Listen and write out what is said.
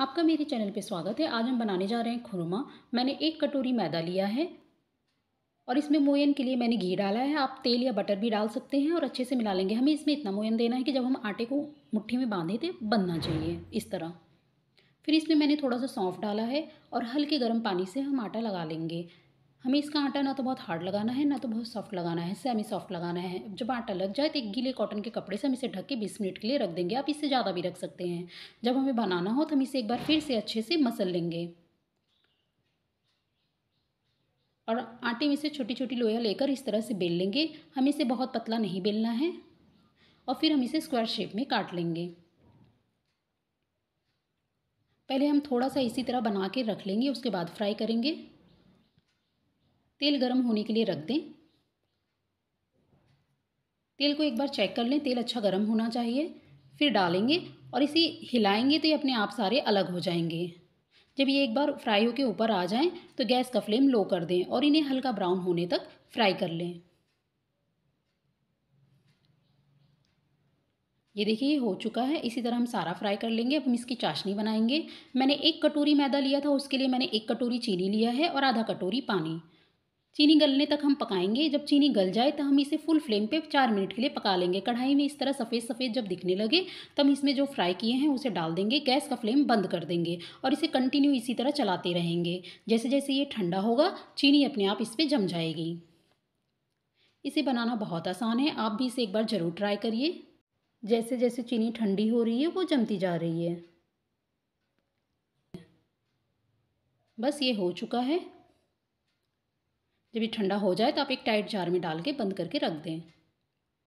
आपका मेरे चैनल पे स्वागत है आज हम बनाने जा रहे हैं खुरमा मैंने एक कटोरी मैदा लिया है और इसमें मोयन के लिए मैंने घी डाला है आप तेल या बटर भी डाल सकते हैं और अच्छे से मिला लेंगे हमें इसमें इतना मोयन देना है कि जब हम आटे को मुट्ठी में बांधे थे बनना चाहिए इस तरह फिर इसमें मैंने थोड़ा सा सौंफ डाला है और हल्के गर्म पानी से हम आटा लगा लेंगे हमें इसका आटा ना तो बहुत हार्ड लगाना है ना तो बहुत सॉफ्ट लगाना है सेमी सॉफ्ट लगाना है जब आटा लग जाए तो एक गीले कॉटन के कपड़े से हम इसे ढक के बीस मिनट के लिए रख देंगे आप इससे ज़्यादा भी रख सकते हैं जब हमें बनाना हो तो हम इसे एक बार फिर से अच्छे से मसल लेंगे और आटे में से छोटी छोटी लोया लेकर इस तरह से बेल लेंगे हमें इसे बहुत पतला नहीं बेलना है और फिर हम इसे स्क्वायर शेप में काट लेंगे पहले हम थोड़ा सा इसी तरह बना के रख लेंगे उसके बाद फ्राई करेंगे तेल गर्म होने के लिए रख दें तेल को एक बार चेक कर लें तेल अच्छा गर्म होना चाहिए फिर डालेंगे और इसे हिलाएंगे तो ये अपने आप सारे अलग हो जाएंगे जब ये एक बार फ्राई होकर ऊपर आ जाएं तो गैस का फ्लेम लो कर दें और इन्हें हल्का ब्राउन होने तक फ्राई कर लें ये देखिए ये हो चुका है इसी तरह हम सारा फ्राई कर लेंगे अब हम इसकी चाशनी बनाएंगे मैंने एक कटोरी मैदा लिया था उसके लिए मैंने एक कटोरी चीनी लिया है और आधा कटोरी पानी चीनी गलने तक हम पकाएंगे जब चीनी गल जाए तो हम इसे फुल फ्लेम पे चार मिनट के लिए पका लेंगे कढ़ाई में इस तरह सफ़ेद सफ़ेद जब दिखने लगे तब हम इसमें जो फ्राई किए हैं उसे डाल देंगे गैस का फ्लेम बंद कर देंगे और इसे कंटिन्यू इसी तरह चलाते रहेंगे जैसे जैसे ये ठंडा होगा चीनी अपने आप इस पर जम जाएगी इसे बनाना बहुत आसान है आप भी इसे एक बार ज़रूर ट्राई करिए जैसे जैसे चीनी ठंडी हो रही है वो जमती जा रही है बस ये हो चुका है जब ये ठंडा हो जाए तो आप एक टाइट जार में डाल के बंद करके रख दें